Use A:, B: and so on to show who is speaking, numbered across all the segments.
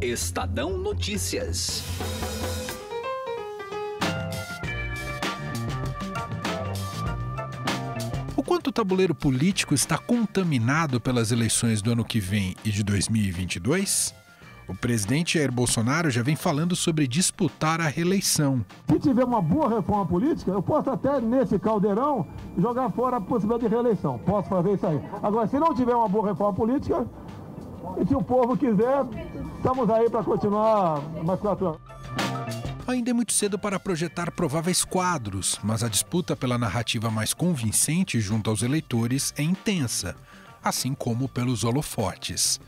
A: Estadão Notícias.
B: O quanto o tabuleiro político está contaminado pelas eleições do ano que vem e de 2022? O presidente Jair Bolsonaro já vem falando sobre disputar a reeleição. Se tiver uma boa reforma política, eu posso até, nesse caldeirão, jogar fora a possibilidade de reeleição. Posso fazer isso aí. Agora, se não tiver uma boa reforma política, e se o povo quiser, estamos aí para continuar mais quatro anos. Ainda é muito cedo para projetar prováveis quadros, mas a disputa pela narrativa mais convincente junto aos eleitores é intensa, assim como pelos holofotes.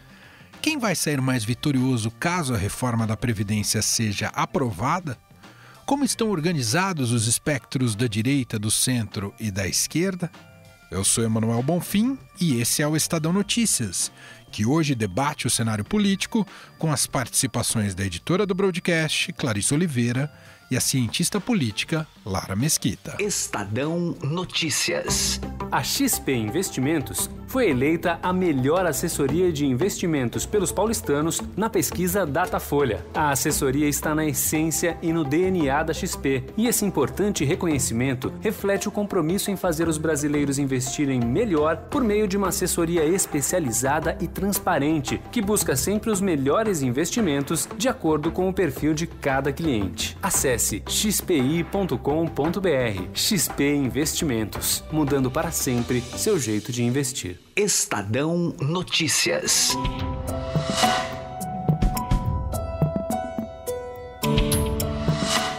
B: Quem vai sair mais vitorioso caso a reforma da Previdência seja aprovada? Como estão organizados os espectros da direita, do centro e da esquerda? Eu sou Emanuel Bonfim e esse é o Estadão Notícias, que hoje debate o cenário político com as participações da editora do broadcast, Clarice Oliveira, e a cientista política Lara Mesquita. Estadão Notícias. A XP Investimentos foi eleita a melhor assessoria de investimentos pelos paulistanos na
C: pesquisa Datafolha. A assessoria está na essência e no DNA da XP, e esse importante reconhecimento reflete o compromisso em fazer os brasileiros investirem melhor por meio de uma assessoria especializada e transparente, que busca sempre os melhores investimentos de acordo com o perfil de cada cliente. Acesse xpi.com.br XP Investimentos, mudando para sempre seu jeito de
B: investir. Estadão Notícias.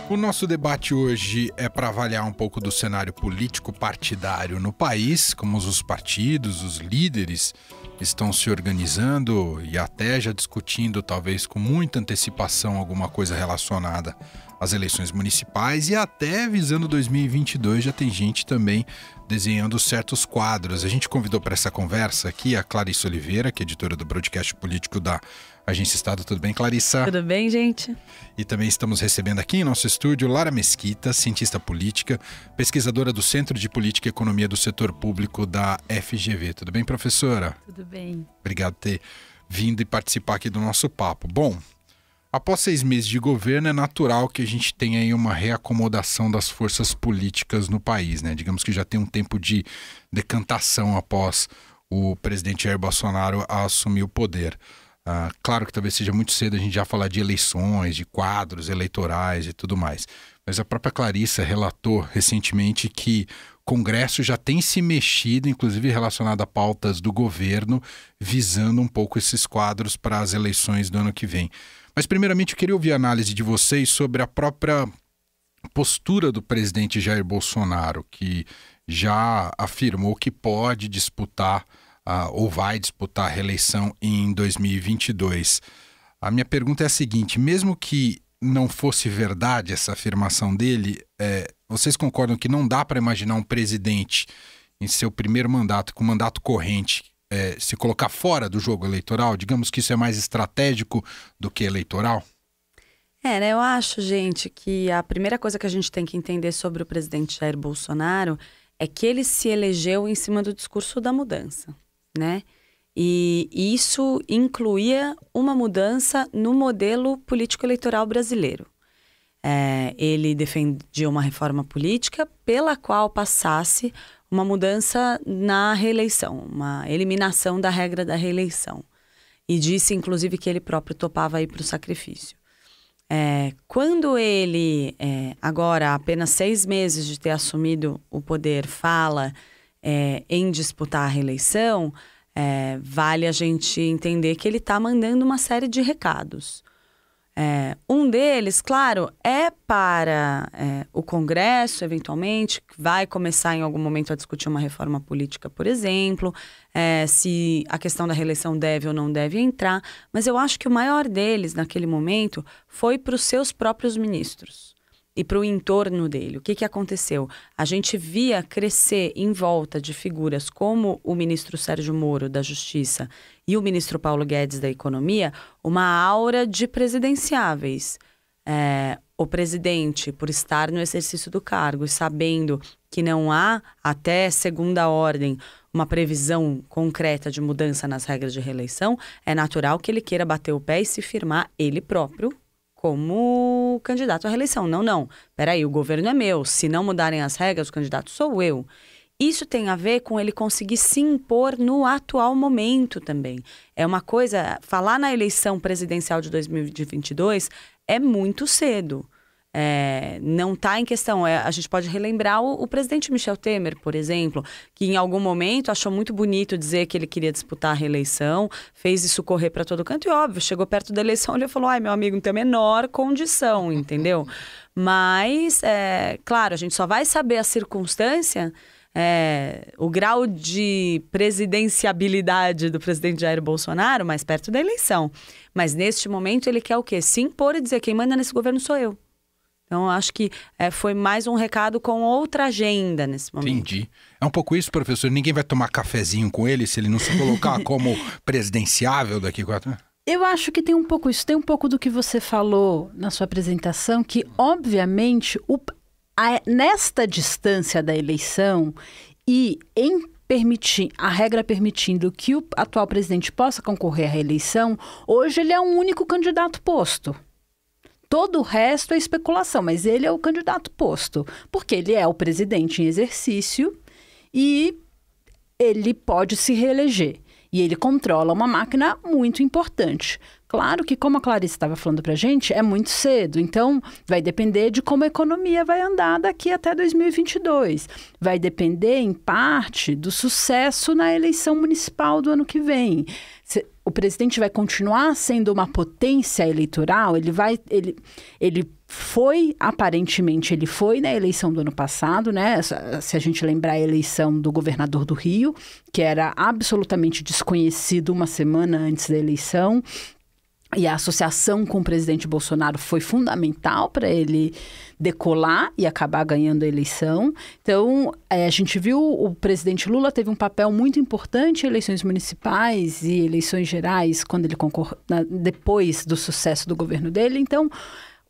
B: O nosso debate hoje é para avaliar um pouco do cenário político partidário no país, como os partidos, os líderes estão se organizando e até já discutindo, talvez com muita antecipação, alguma coisa relacionada as eleições municipais e até visando 2022 já tem gente também desenhando certos quadros. A gente convidou para essa conversa aqui a Clarice Oliveira, que é editora do broadcast político da Agência Estado. Tudo bem, Clarissa? Tudo bem, gente. E também estamos recebendo aqui em nosso estúdio Lara Mesquita, cientista política, pesquisadora do Centro de Política e Economia do Setor Público da FGV. Tudo bem, professora?
C: Tudo bem.
B: Obrigado por ter vindo e participar aqui do nosso papo. Bom, Após seis meses de governo, é natural que a gente tenha aí uma reacomodação das forças políticas no país, né? Digamos que já tem um tempo de decantação após o presidente Jair Bolsonaro assumir o poder. Ah, claro que talvez seja muito cedo a gente já falar de eleições, de quadros eleitorais e tudo mais. Mas a própria Clarissa relatou recentemente que o Congresso já tem se mexido, inclusive relacionado a pautas do governo, visando um pouco esses quadros para as eleições do ano que vem. Mas, primeiramente, eu queria ouvir a análise de vocês sobre a própria postura do presidente Jair Bolsonaro, que já afirmou que pode disputar uh, ou vai disputar a reeleição em 2022. A minha pergunta é a seguinte: mesmo que não fosse verdade essa afirmação dele, é, vocês concordam que não dá para imaginar um presidente em seu primeiro mandato, com mandato corrente, é, se colocar fora do jogo eleitoral? Digamos que isso é mais estratégico do que eleitoral?
A: É, né? Eu acho, gente, que a primeira coisa que a gente tem que entender sobre o presidente Jair Bolsonaro é que ele se elegeu em cima do discurso da mudança, né? E isso incluía uma mudança no modelo político-eleitoral brasileiro. É, ele defendia uma reforma política pela qual passasse uma mudança na reeleição, uma eliminação da regra da reeleição. E disse, inclusive, que ele próprio topava ir para o sacrifício. É, quando ele, é, agora, apenas seis meses de ter assumido o poder, fala é, em disputar a reeleição, é, vale a gente entender que ele está mandando uma série de recados. É, um deles, claro, é para é, o Congresso, eventualmente, que vai começar em algum momento a discutir uma reforma política, por exemplo, é, se a questão da reeleição deve ou não deve entrar, mas eu acho que o maior deles, naquele momento, foi para os seus próprios ministros e para o entorno dele. O que, que aconteceu? A gente via crescer em volta de figuras como o ministro Sérgio Moro, da Justiça, e o ministro Paulo Guedes, da Economia, uma aura de presidenciáveis. É, o presidente, por estar no exercício do cargo e sabendo que não há, até segunda ordem, uma previsão concreta de mudança nas regras de reeleição, é natural que ele queira bater o pé e se firmar ele próprio como candidato à reeleição. Não, não. Peraí, o governo é meu. Se não mudarem as regras, o candidato sou eu. Isso tem a ver com ele conseguir se impor no atual momento também. É uma coisa. Falar na eleição presidencial de 2022 é muito cedo. É, não está em questão. É, a gente pode relembrar o, o, presidente Michel Temer, por exemplo, que em algum momento achou muito bonito dizer que ele queria disputar a reeleição, fez isso correr para todo canto e, óbvio, chegou perto da eleição e ele falou: ai, meu amigo, não tem a menor condição, entendeu? Mas, é, claro, a gente só vai saber a circunstância. É, o grau de presidenciabilidade do presidente Jair Bolsonaro mais perto da eleição. Mas neste momento ele quer o quê? Se impor e dizer quem manda nesse governo sou eu. Então, acho que é, foi mais um recado com outra agenda nesse
B: momento. Entendi. É um pouco isso, professor. Ninguém vai tomar cafezinho com ele se ele não se colocar como presidenciável daqui a quatro anos?
C: Eu acho que tem um pouco isso, tem um pouco do que você falou na sua apresentação, que obviamente o, a, nesta distância da eleição e em permitir a regra permitindo que o atual presidente possa concorrer à reeleição, hoje ele é um único candidato posto. Todo o resto é especulação, mas ele é o candidato posto, porque ele é o presidente em exercício e ele pode se reeleger. E ele controla uma máquina muito importante. Claro que, como a Clarice estava falando para a gente, é muito cedo. Então, vai depender de como a economia vai andar daqui até 2022. Vai depender, em parte, do sucesso na eleição municipal do ano que vem. Se o presidente vai continuar sendo uma potência eleitoral, ele vai. Ele, ele foi, aparentemente, ele foi na eleição do ano passado, né? Se a gente lembrar a eleição do governador do Rio, que era absolutamente desconhecido uma semana antes da eleição e a associação com o presidente Bolsonaro foi fundamental para ele decolar e acabar ganhando a eleição. Então, é, a gente viu o presidente Lula teve um papel muito importante em eleições municipais e eleições gerais, quando ele concorreu, depois do sucesso do governo dele. Então,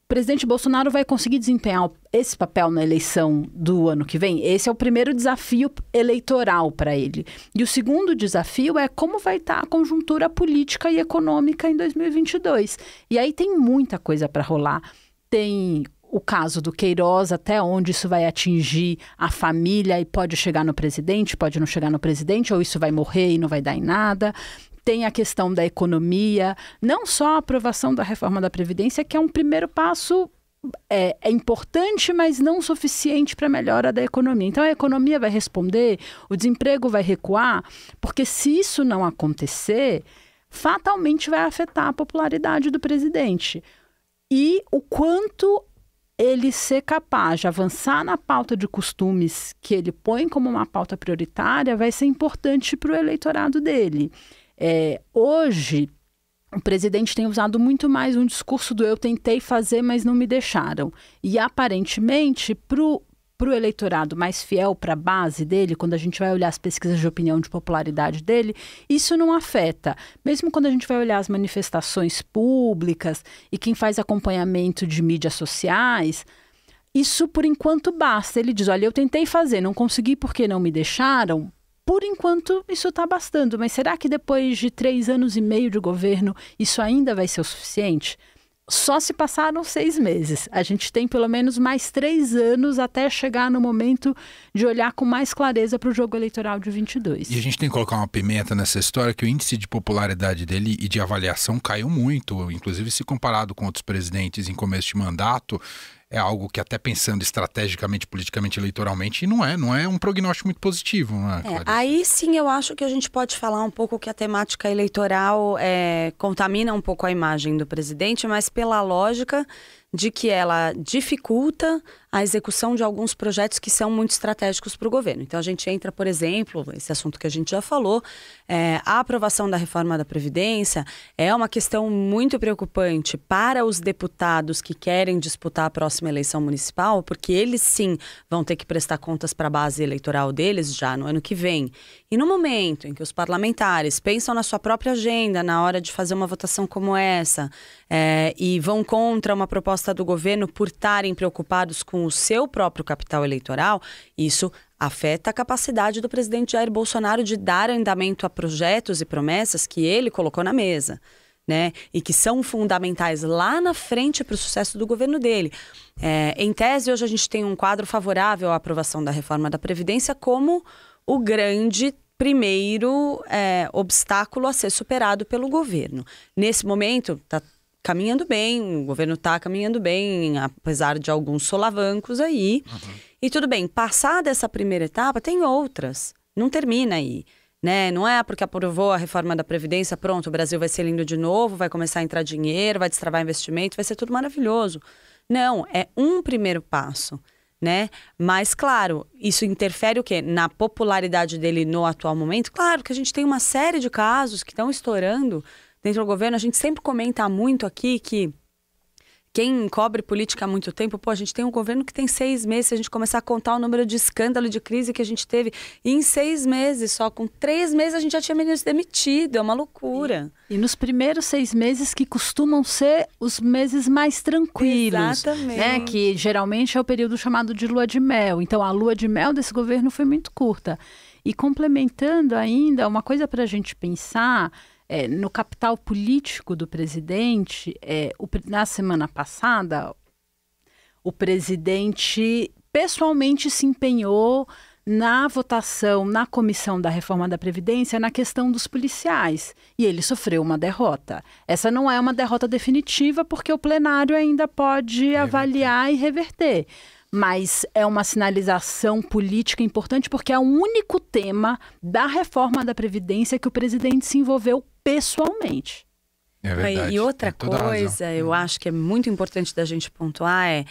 C: presidente Bolsonaro vai conseguir desempenhar esse papel na eleição do ano que vem? Esse é o primeiro desafio eleitoral para ele. E o segundo desafio é como vai estar tá a conjuntura política e econômica em 2022. E aí tem muita coisa para rolar. Tem o caso do Queiroz, até onde isso vai atingir a família e pode chegar no presidente, pode não chegar no presidente, ou isso vai morrer e não vai dar em nada tem a questão da economia, não só a aprovação da reforma da Previdência, que é um primeiro passo é, é, importante, mas não suficiente para a melhora da economia. Então, a economia vai responder, o desemprego vai recuar, porque se isso não acontecer, fatalmente vai afetar a popularidade do presidente. E o quanto ele ser capaz de avançar na pauta de costumes que ele põe como uma pauta prioritária vai ser importante para o eleitorado dele. É, hoje, o presidente tem usado muito mais um discurso do eu tentei fazer, mas não me deixaram. E aparentemente, para o eleitorado mais fiel, para a base dele, quando a gente vai olhar as pesquisas de opinião de popularidade dele, isso não afeta. Mesmo quando a gente vai olhar as manifestações públicas e quem faz acompanhamento de mídias sociais, isso por enquanto basta. Ele diz: olha, eu tentei fazer, não consegui porque não me deixaram, por enquanto, isso está bastando, mas será que depois de três anos e meio de governo, isso ainda vai ser o suficiente? Só se passaram seis meses. A gente tem pelo menos mais três anos até chegar no momento de olhar com mais clareza para o jogo eleitoral de 22.
B: E a gente tem que colocar uma pimenta nessa história que o índice de popularidade dele e de avaliação caiu muito, inclusive se comparado com outros presidentes em começo de mandato é algo que até pensando estrategicamente, politicamente, eleitoralmente, não é, não é um prognóstico muito positivo. É,
A: é, aí sim eu acho que a gente pode falar um pouco que a temática eleitoral é, contamina um pouco a imagem do presidente, mas pela lógica de que ela dificulta a execução de alguns projetos que são muito estratégicos para o governo. Então, a gente entra, por exemplo, esse assunto que a gente já falou, é, a aprovação da reforma da Previdência é uma questão muito preocupante para os deputados que querem disputar a próxima eleição municipal, porque eles sim vão ter que prestar contas para a base eleitoral deles já no ano que vem. E no momento em que os parlamentares pensam na sua própria agenda na hora de fazer uma votação como essa é, e vão contra uma proposta do governo por estarem preocupados com o seu próprio capital eleitoral, isso afeta a capacidade do presidente Jair Bolsonaro de dar andamento a projetos e promessas que ele colocou na mesa. Né? E que são fundamentais lá na frente para o sucesso do governo dele. É, em tese, hoje a gente tem um quadro favorável à aprovação da reforma da Previdência como o grande primeiro é, obstáculo a ser superado pelo governo. Nesse momento, está caminhando bem, o governo está caminhando bem, apesar de alguns solavancos aí. Uhum. E tudo bem, passada essa primeira etapa, tem outras. Não termina aí. Né? Não é porque aprovou a reforma da Previdência, pronto, o Brasil vai ser lindo de novo, vai começar a entrar dinheiro, vai destravar investimento, vai ser tudo maravilhoso. Não, é um primeiro passo né? Mas claro, isso interfere o quê? Na popularidade dele no atual momento? Claro que a gente tem uma série de casos que estão estourando dentro do governo. A gente sempre comenta muito aqui que quem cobre política há muito tempo, pô, a gente tem um governo que tem seis meses. Se a gente começar a contar o número de escândalo de crise que a gente teve, em seis meses só, com três meses a gente já
C: tinha ministro demitido, é uma loucura. E, e nos primeiros seis meses que costumam ser os meses mais tranquilos, Exatamente. né? Que geralmente é o período chamado de lua de mel. Então a lua de mel desse governo foi muito curta. E complementando ainda, uma coisa para a gente pensar é, no capital político do presidente, é, o, na semana passada, o presidente pessoalmente se empenhou na votação na comissão da reforma da Previdência na questão dos policiais. E ele sofreu uma derrota. Essa não é uma derrota definitiva, porque o plenário ainda pode reverter. avaliar e reverter. Mas é uma sinalização política importante, porque é o único tema da reforma da Previdência que o presidente se envolveu pessoalmente. É verdade. E outra coisa,
A: eu hum. acho que é muito importante da gente pontuar é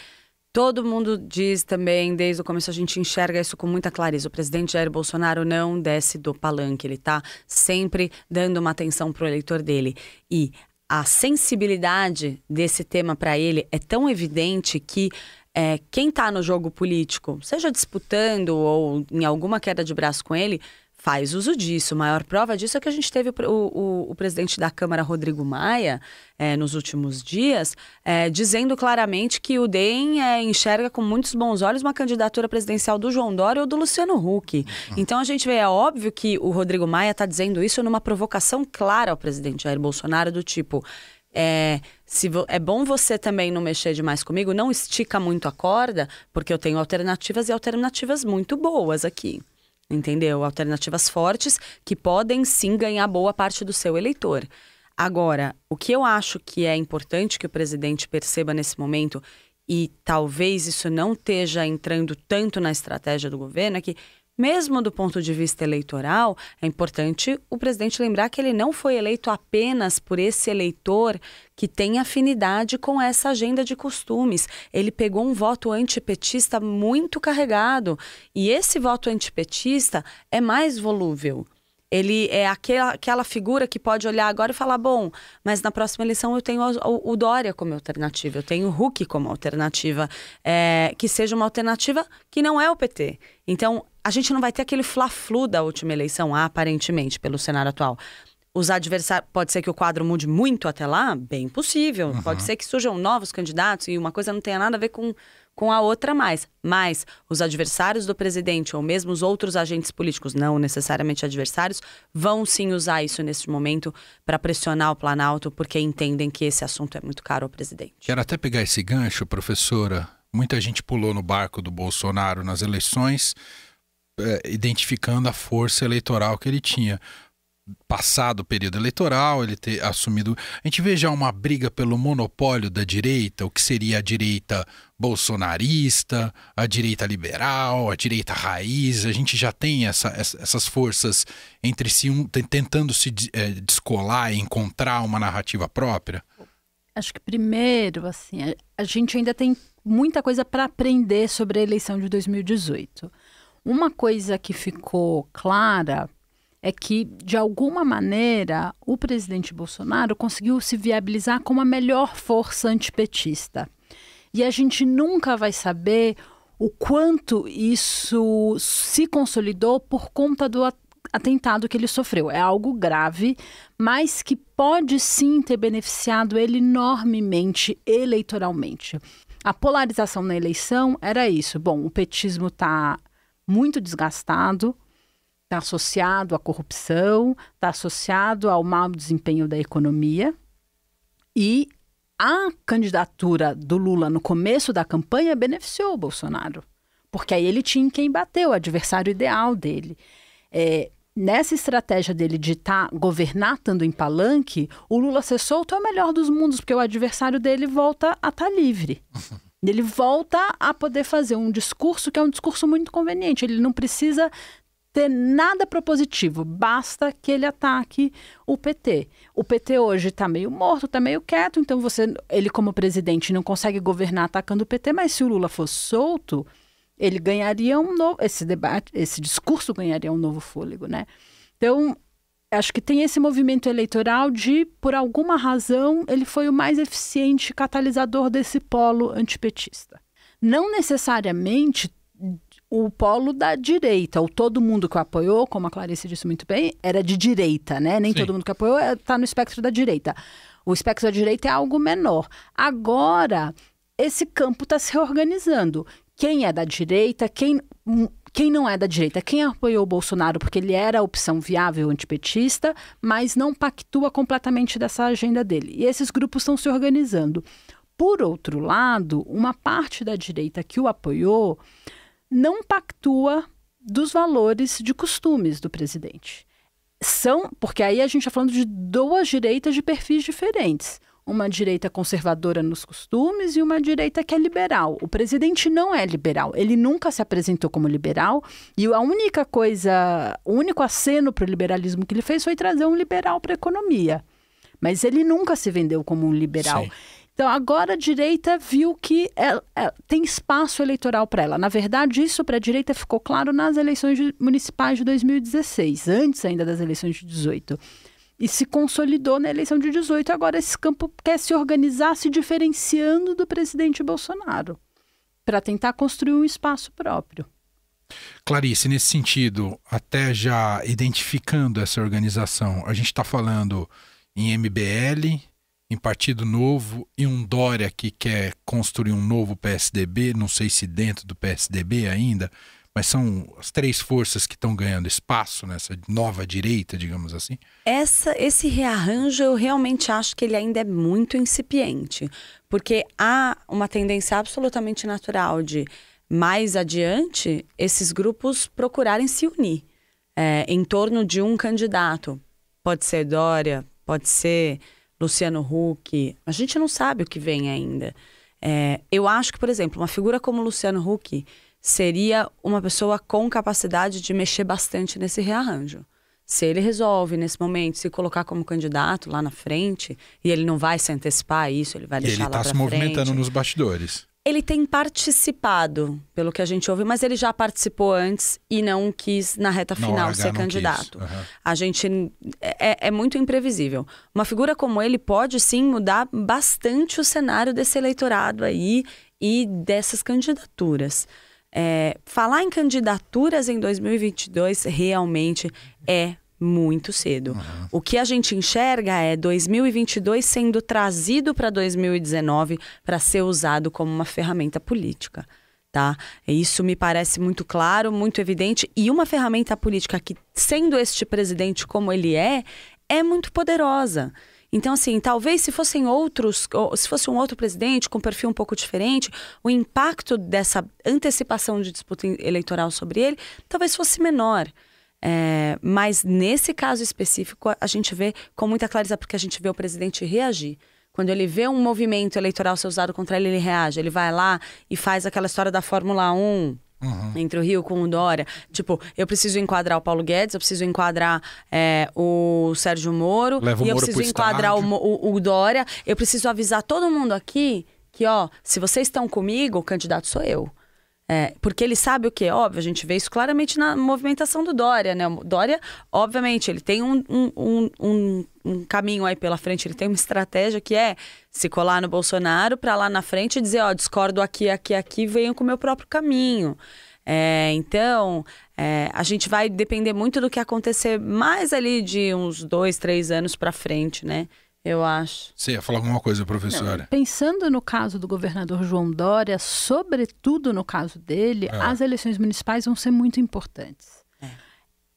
A: Todo mundo diz também, desde o começo a gente enxerga isso com muita clareza. O presidente Jair Bolsonaro não desce do palanque, ele está sempre dando uma atenção para o eleitor dele. E a sensibilidade desse tema para ele é tão evidente que é, quem está no jogo político, seja disputando ou em alguma queda de braço com ele, faz uso disso. A maior prova disso é que a gente teve o, o, o presidente da Câmara, Rodrigo Maia, é, nos últimos dias, é, dizendo claramente que o DEM é, enxerga com muitos bons olhos uma candidatura presidencial do João Dória ou do Luciano Huck. Uhum. Então a gente vê, é óbvio que o Rodrigo Maia está dizendo isso numa provocação clara ao presidente Jair Bolsonaro, do tipo. É, se é bom você também não mexer demais comigo, não estica muito a corda, porque eu tenho alternativas e alternativas muito boas aqui entendeu? Alternativas fortes que podem sim ganhar boa parte do seu eleitor. Agora, o que eu acho que é importante que o presidente perceba nesse momento, e talvez isso não esteja entrando tanto na estratégia do governo, é que mesmo do ponto de vista eleitoral, é importante o presidente lembrar que ele não foi eleito apenas por esse eleitor que tem afinidade com essa agenda de costumes. Ele pegou um voto antipetista muito carregado. E esse voto antipetista é mais volúvel. Ele é aquela, aquela figura que pode olhar agora e falar: bom, mas na próxima eleição eu tenho o, o Dória como alternativa, eu tenho o Huck como alternativa, é, que seja uma alternativa que não é o PT. Então, a gente não vai ter aquele fla-flu da última eleição, aparentemente, pelo cenário atual. Os adversários. Pode ser que o quadro mude muito até lá? Bem possível. Uhum. Pode ser que surjam novos candidatos e uma coisa não tenha nada a ver com, com a outra mais. Mas os adversários do presidente, ou mesmo os outros agentes políticos, não necessariamente adversários, vão sim usar isso neste momento para pressionar o Planalto, porque entendem que esse assunto é muito caro
B: ao presidente. Quero até pegar esse gancho, professora. Muita gente pulou no barco do Bolsonaro nas eleições é, identificando a força eleitoral que ele tinha. Passado o período eleitoral, ele ter assumido. A gente vê já uma briga pelo monopólio da direita, o que seria a direita bolsonarista, a direita liberal, a direita raiz. A gente já tem essa, essas forças entre si um, tentando se é, descolar e encontrar uma narrativa própria?
C: Acho que primeiro, assim, a gente ainda tem muita coisa para aprender sobre a eleição de 2018. Uma coisa que ficou clara é que, de alguma maneira, o presidente Bolsonaro conseguiu se viabilizar como a melhor força antipetista. E a gente nunca vai saber o quanto isso se consolidou por conta do atentado que ele sofreu. É algo grave, mas que pode sim ter beneficiado ele enormemente eleitoralmente. A polarização na eleição era isso. Bom, o petismo está muito desgastado, está associado à corrupção, está associado ao mau desempenho da economia. E a candidatura do Lula no começo da campanha beneficiou o Bolsonaro, porque aí ele tinha quem bateu, o adversário ideal dele. É, nessa estratégia dele de tá, governar estando em palanque, o Lula ser solto é o melhor dos mundos, porque o adversário dele volta a estar tá livre. Ele volta a poder fazer um discurso que é um discurso muito conveniente. Ele não precisa ter nada propositivo, basta que ele ataque o PT. O PT hoje está meio morto, está meio quieto, então você, ele como presidente não consegue governar atacando o PT, mas se o Lula fosse solto, ele ganharia um novo, esse debate, esse discurso ganharia um novo fôlego, né? Então, acho que tem esse movimento eleitoral de, por alguma razão, ele foi o mais eficiente catalisador desse polo antipetista. Não necessariamente o polo da direita, ou todo mundo que o apoiou, como a Clarice disse muito bem, era de direita, né? Nem Sim. todo mundo que apoiou está é, no espectro da direita. O espectro da direita é algo menor. Agora, esse campo está se reorganizando. Quem é da direita, quem hum, quem não é da direita, quem apoiou o Bolsonaro porque ele era a opção viável antipetista, mas não pactua completamente dessa agenda dele. E esses grupos estão se organizando. Por outro lado, uma parte da direita que o apoiou não pactua dos valores de costumes do presidente. São, porque aí a gente está falando de duas direitas de perfis diferentes uma direita conservadora nos costumes e uma direita que é liberal. O presidente não é liberal, ele nunca se apresentou como liberal e a única coisa, o único aceno para o liberalismo que ele fez foi trazer um liberal para a economia. Mas ele nunca se vendeu como um liberal. Sim. Então, agora a direita viu que é, é, tem espaço eleitoral para ela. Na verdade, isso para a direita ficou claro nas eleições municipais de 2016, antes ainda das eleições de 2018 e se consolidou na eleição de 18. Agora esse campo quer se organizar se diferenciando do presidente Bolsonaro para tentar construir um espaço próprio.
B: Clarice, nesse sentido, até já identificando essa organização, a gente está falando em MBL, em Partido Novo e um Dória que quer construir um novo PSDB, não sei se dentro do PSDB ainda, mas são as três forças que estão ganhando espaço nessa nova direita, digamos assim?
A: Essa, esse rearranjo eu realmente acho que ele ainda é muito incipiente, porque há uma tendência absolutamente natural de mais adiante esses grupos procurarem se unir é, em torno de um candidato. Pode ser Dória, pode ser Luciano Huck. A gente não sabe o que vem ainda. É, eu acho que, por exemplo, uma figura como Luciano Huck seria uma pessoa com capacidade de mexer bastante nesse rearranjo. Se ele resolve nesse momento se colocar como candidato lá na frente, e ele não vai se antecipar a isso, ele vai deixar ele lá Ele está se movimentando
B: nos bastidores.
A: Ele tem participado, pelo que a gente ouve, mas ele já participou antes e não quis, na reta não, final, ser candidato. Uhum. A gente. É, é muito imprevisível. Uma figura como ele pode, sim, mudar bastante o cenário desse eleitorado aí e dessas candidaturas. É, falar em candidaturas em 2022 realmente é muito cedo. Uhum. O que a gente enxerga é 2022 sendo trazido para 2019 para ser usado como uma ferramenta política. Tá? Isso me parece muito claro, muito evidente. E uma ferramenta política que, sendo este presidente como ele é, é muito poderosa. Então, assim, talvez se fossem outros, se fosse um outro presidente com um perfil um pouco diferente, o impacto dessa antecipação de disputa eleitoral sobre ele talvez fosse menor. É, mas nesse caso específico, a gente vê com muita clareza, porque a gente vê o presidente reagir. Quando ele vê um movimento eleitoral ser usado contra ele, ele reage. Ele vai lá e faz aquela história da Fórmula 1, Uhum. Entre o Rio com o Dória. Tipo, eu preciso enquadrar o Paulo Guedes, eu preciso enquadrar é, o Sérgio Moro, e eu preciso enquadrar o, o, o, Dória. Eu preciso avisar todo mundo aqui que, ó, se vocês estão comigo, o candidato sou eu. É, porque ele sabe o que? Óbvio, a gente vê isso claramente na movimentação do Dória, né? O Dória, obviamente, ele tem um, um, um, um, caminho aí pela frente, ele tem uma estratégia que é se colar no Bolsonaro para lá na frente dizer, ó, discordo aqui, aqui, aqui, venho com o meu próprio caminho. É, então, é, a gente vai depender muito do que acontecer mais ali de
C: uns dois, três anos para frente, né? eu acho.
B: Você ia falar alguma coisa, professora? Não,
C: pensando no caso do governador João Dória, sobretudo no caso dele, é. as eleições municipais vão ser muito importantes. É.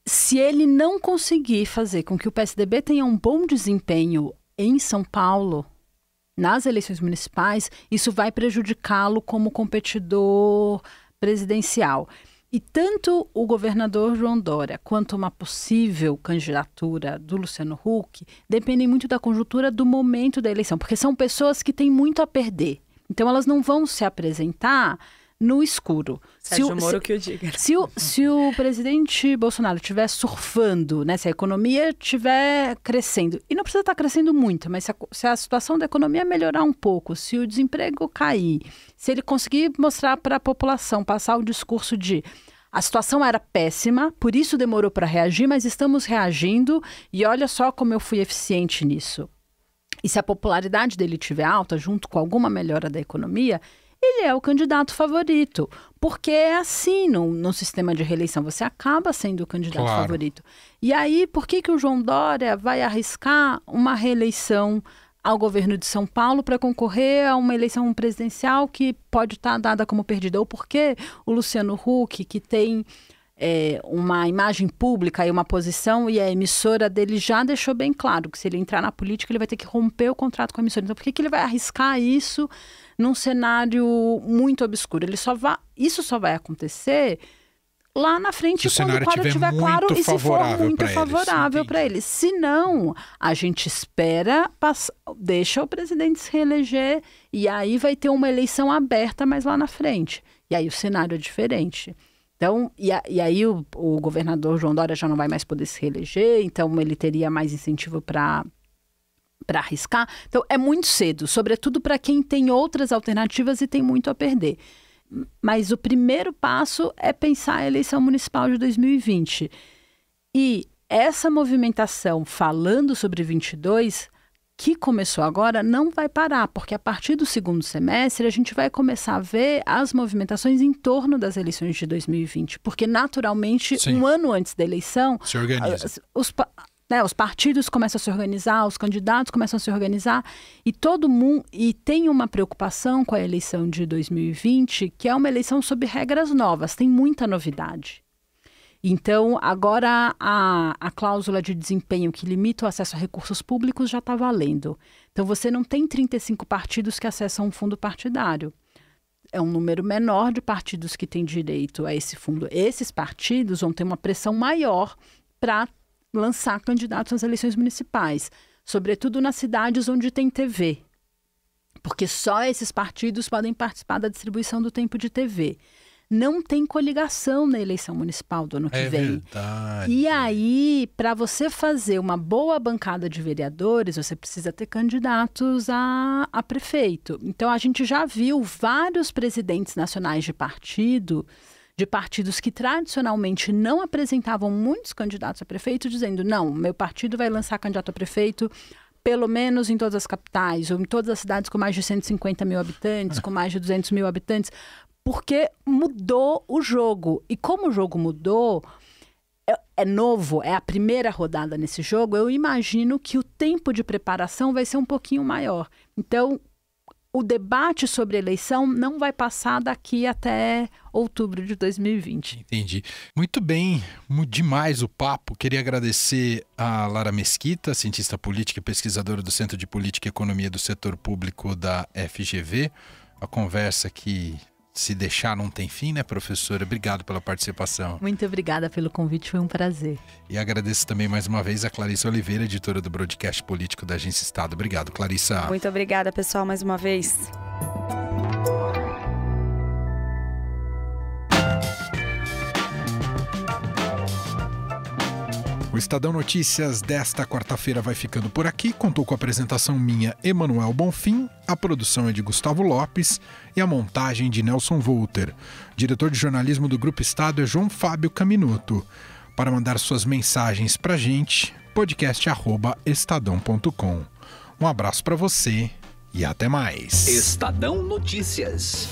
C: Se ele não conseguir fazer com que o PSDB tenha um bom desempenho em São Paulo, nas eleições municipais, isso vai prejudicá-lo como competidor presidencial. E tanto o governador João Dória quanto uma possível candidatura do Luciano Huck dependem muito da conjuntura do momento da eleição, porque são pessoas que têm muito a perder. Então elas não vão se apresentar no escuro. Sérgio se o, Moro se, que eu diga. Se o, se o presidente Bolsonaro estiver surfando, né, se a economia estiver crescendo, e não precisa estar crescendo muito, mas se a, se a situação da economia melhorar um pouco, se o desemprego cair, se ele conseguir mostrar para a população, passar o discurso de a situação era péssima, por isso demorou para reagir, mas estamos reagindo e olha só como eu fui eficiente nisso. E se a popularidade dele estiver alta, junto com alguma melhora da economia, ele é o candidato favorito. Porque é assim no, no sistema de reeleição, você acaba sendo o candidato claro. favorito. E aí, por que, que o João Dória vai arriscar uma reeleição ao governo de São Paulo para concorrer a uma eleição presidencial que pode estar tá dada como perdida? Ou por que o Luciano Huck, que tem é, uma imagem pública e uma posição, e a emissora dele já deixou bem claro que se ele entrar na política, ele vai ter que romper o contrato com a emissora. Então, por que, que ele vai arriscar isso num cenário muito obscuro? Ele só vai, isso só vai acontecer lá na frente se quando o quadro estiver claro e se for muito favorável para ele Se não, a gente espera, passa, deixa o presidente se reeleger e aí vai ter uma eleição aberta mais lá na frente. E aí o cenário é diferente. Então, e, a, e aí o, o, governador João Dória já não vai mais poder se reeleger, então ele teria mais incentivo para para arriscar. Então, é muito cedo, sobretudo para quem tem outras alternativas e tem muito a perder. Mas o primeiro passo é pensar a eleição municipal de 2020. E essa movimentação falando sobre 22 que começou agora não vai parar, porque a partir do segundo semestre a gente vai começar a ver as movimentações em torno das eleições de 2020, porque naturalmente Sim. um ano antes da eleição se organiza. Os, né, os partidos começam a se organizar, os candidatos começam a se organizar e todo mundo e tem uma preocupação com a eleição de 2020, que é uma eleição sob regras novas, tem muita novidade. Então, agora a, a cláusula de desempenho que limita o acesso a recursos públicos já está valendo. Então, você não tem 35 partidos que acessam um fundo partidário é um número menor de partidos que têm direito a esse fundo. Esses partidos vão ter uma pressão maior para lançar candidatos às eleições municipais, sobretudo nas cidades onde tem TV. Porque só esses partidos podem participar da distribuição do tempo de TV não tem coligação na eleição municipal do ano que é vem.
B: Verdade. E
C: aí, para você fazer uma boa bancada de vereadores, você precisa ter candidatos a, a prefeito. Então, a gente já viu vários presidentes nacionais de partido de partidos que tradicionalmente não apresentavam muitos candidatos a prefeito, dizendo: não, meu partido vai lançar candidato a prefeito. Pelo menos em todas as capitais, ou em todas as cidades com mais de 150 mil habitantes, com mais de 200 mil habitantes, porque mudou o jogo. E como o jogo mudou, é, é, novo, é a primeira rodada nesse jogo, eu imagino que o tempo de preparação vai ser um pouquinho maior. Então, o debate sobre eleição não vai passar daqui até outubro de 2020.
B: Entendi. Muito bem, demais o papo. Queria agradecer a Lara Mesquita, cientista política e pesquisadora do Centro de Política e Economia do Setor Público da FGV a conversa que se deixar não tem fim, né, professora? Obrigado pela participação.
C: Muito obrigada pelo convite, foi um prazer.
B: E agradeço também mais uma vez a Clarissa Oliveira, editora do broadcast político da Agência Estado. Obrigado, Clarissa.
A: Muito obrigada, pessoal, mais uma vez.
B: O Estadão Notícias desta quarta-feira vai ficando por aqui. Contou com a apresentação minha, Emanuel Bonfim, a produção é de Gustavo Lopes e a montagem de Nelson Volter. Diretor de jornalismo do Grupo Estado é João Fábio Caminuto. Para mandar suas mensagens para gente, podcast@estadão.com. Um abraço para você e até mais.
A: Estadão Notícias.